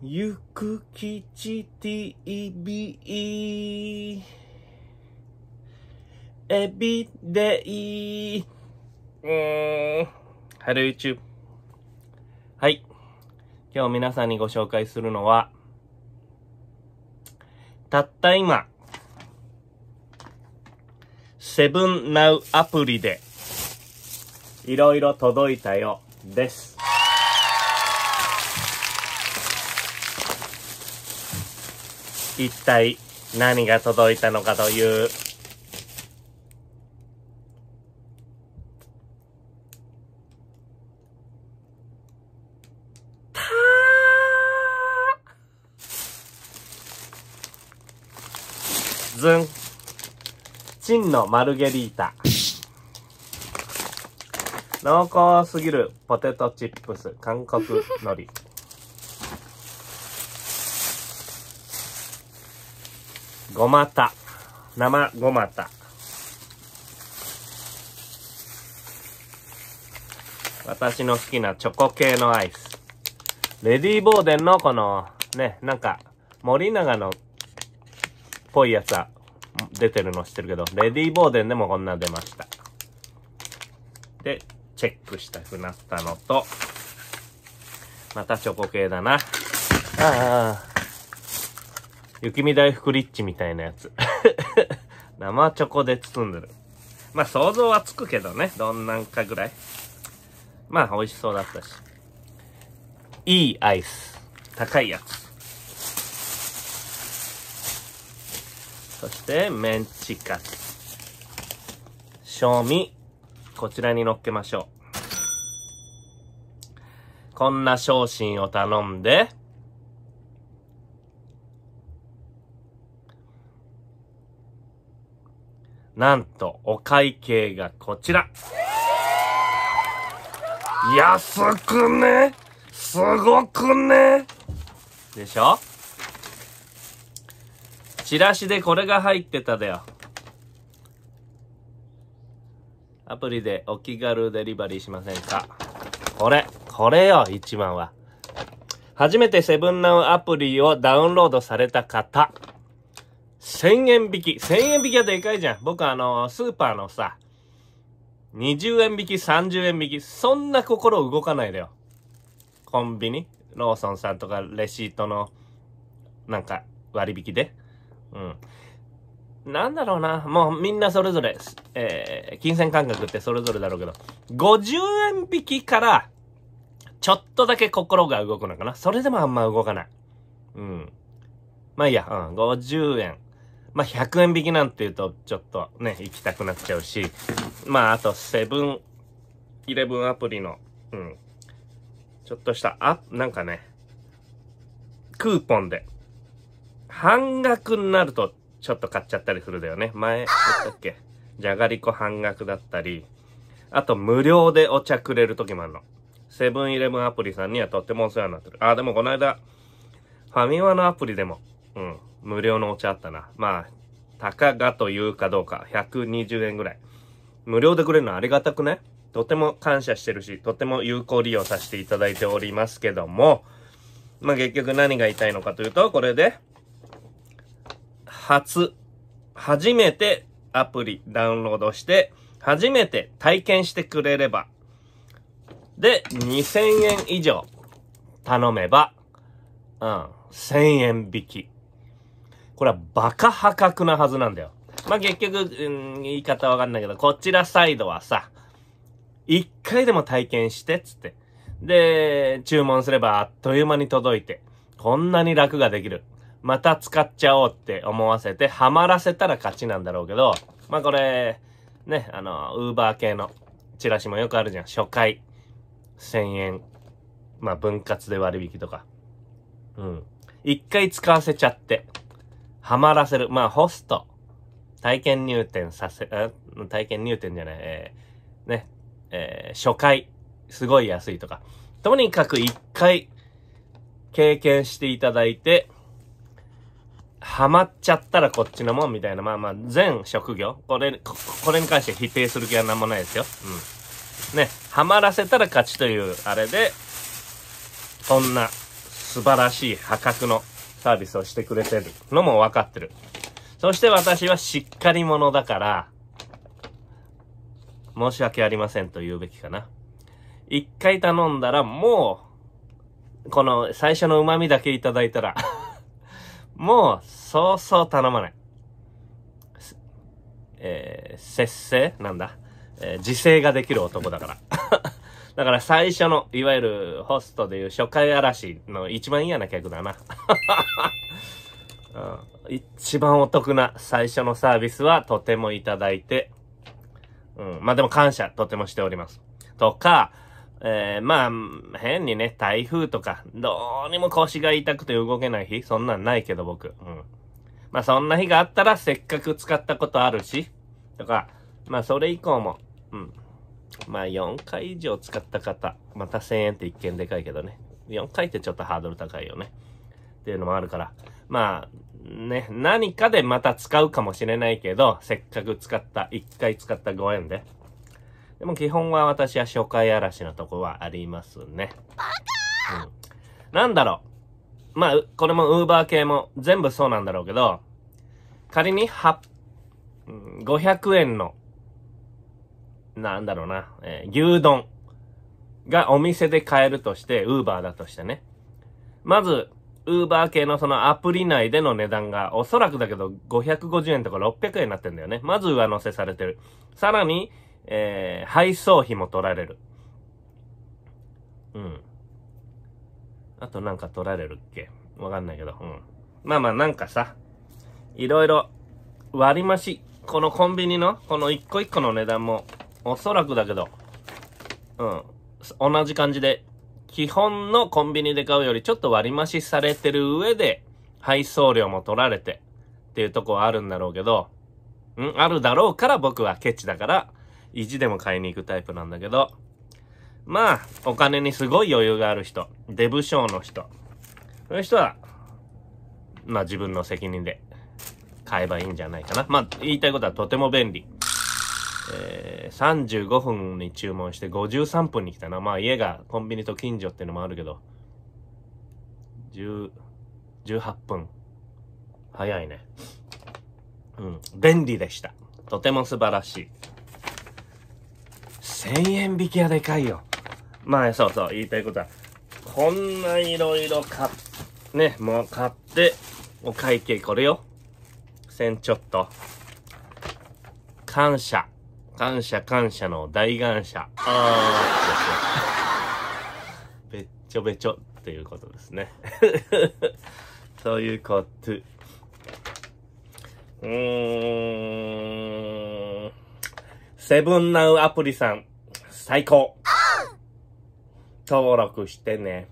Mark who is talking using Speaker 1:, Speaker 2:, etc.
Speaker 1: ゆくきち TV エビデイえー、はる y o u b はい今日皆さんにご紹介するのはたった今セブンナウアプリでいろいろ届いたよです一体何が届いたのかという。ずん。チンのマルゲリータ。濃厚すぎるポテトチップス、韓国海苔。ごまた。生ごまた。私の好きなチョコ系のアイス。レディーボーデンのこの、ね、なんか、森永の、っぽいやつは、出てるの知ってるけど、レディーボーデンでもこんな出ました。で、チェックしたくなったのと、またチョコ系だな。ああ。雪見大福リッチみたいなやつ。生チョコで包んでる。まあ想像はつくけどね。どんなんかぐらい。まあ美味しそうだったし。いいアイス。高いやつ。そしてメンチカツ。賞味、こちらに乗っけましょう。こんな商品を頼んで、なんと、お会計がこちら。安くねすごくねでしょチラシでこれが入ってただよ。アプリでお気軽デリバリーしませんかこれ、これよ、1番は。初めてセブンナウアプリをダウンロードされた方。1000円引き。1000円引きはでかいじゃん。僕あの、スーパーのさ、20円引き、30円引き。そんな心動かないでよ。コンビニローソンさんとかレシートの、なんか、割引で。うん。なんだろうな。もうみんなそれぞれ、えー、金銭感覚ってそれぞれだろうけど、50円引きから、ちょっとだけ心が動くのかな。それでもあんま動かない。うん。まあいいや、うん、50円。まあ、100円引きなんて言うと、ちょっとね、行きたくなっちゃうし、まあ、あと、セブン、イレブンアプリの、うん、ちょっとした、あ、なんかね、クーポンで、半額になると、ちょっと買っちゃったりするだよね。前、言ったっけじゃがりこ半額だったり、あと、無料でお茶くれる時もあるの。セブンイレブンアプリさんにはとってもお世話になってる。あ、でもこの間、ファミマのアプリでも、うん。無料のお茶あったな。まあ、たかがというかどうか、120円ぐらい。無料でくれるのありがたくねとても感謝してるし、とても有効利用させていただいておりますけども、まあ結局何が言いたいのかというと、これで、初、初めてアプリダウンロードして、初めて体験してくれれば、で、2000円以上頼めば、うん、1000円引き。これはバカ破格なはずなんだよ。まあ、結局、うん、言い方わかんないけど、こちらサイドはさ、一回でも体験して、つって。で、注文すればあっという間に届いて、こんなに楽ができる。また使っちゃおうって思わせて、ハマらせたら勝ちなんだろうけど、まあこれ、ね、あの、ウーバー系のチラシもよくあるじゃん。初回、1000円。まあ分割で割引とか。うん。一回使わせちゃって。ハマらせる。まあ、ホスト。体験入店させ、体験入店じゃない、えー、ね、えー、初回、すごい安いとか。とにかく一回、経験していただいて、ハマっちゃったらこっちのもんみたいな、まあまあ、全職業。これこ、これに関して否定する気はなんもないですよ。うん。ね、ハマらせたら勝ちという、あれで、こんな素晴らしい破格のサービスをしてくれてるのも分かってる。そして私はしっかり者だから、申し訳ありませんと言うべきかな。一回頼んだらもう、この最初の旨味だけいただいたら もう、そうそう頼まない。えー、節制なんだ。えー、自制ができる男だから。だから最初の、いわゆるホストでいう初回嵐の一番嫌な客だな。うん、一番お得な最初のサービスはとてもいただいて、うん、まあでも感謝とてもしております。とか、えー、まあ、変にね、台風とか、どうにも腰が痛くて動けない日、そんなんないけど僕。うん。まあそんな日があったらせっかく使ったことあるし、とか、まあそれ以降も、うん。まあ4回以上使った方、また1000円って一見でかいけどね。4回ってちょっとハードル高いよね。っていうのもあるから。まあ、ね、何かでまた使うかもしれないけど、せっかく使った、1回使ったご縁で。でも基本は私は初回嵐のとこはありますね。バカうん、なんだろう。まあ、これも Uber 系も全部そうなんだろうけど、仮に8、500円のなんだろうな、えー、牛丼がお店で買えるとして、ウーバーだとしてね。まず、ウーバー系のそのアプリ内での値段が、おそらくだけど550円とか600円になってんだよね。まず上乗せされてる。さらに、えー、配送費も取られる。うん。あとなんか取られるっけわかんないけど。うん。まあまあなんかさ、いろいろ割増このコンビニのこの一個一個の値段もおそらくだけど、うん。同じ感じで、基本のコンビニで買うよりちょっと割増しされてる上で、配送料も取られてっていうとこはあるんだろうけど、うん、あるだろうから僕はケチだから、意地でも買いに行くタイプなんだけど、まあ、お金にすごい余裕がある人、デブ賞の人、そういう人は、まあ自分の責任で買えばいいんじゃないかな。まあ、言いたいことはとても便利。えー、35分に注文して53分に来たな。まあ家がコンビニと近所ってのもあるけど、18分。早いね。うん。便利でした。とても素晴らしい。1000円引きはでかいよ。まあそうそう、言いたいことは、こんないろいろ買っ、ね、もう買って、お会計これよ。1000ちょっと。感謝。感謝感謝の大感謝。あ べっちょべちょっていうことですね。そ ういうこと。うーん。セブンナウアプリさん、最高登録してね。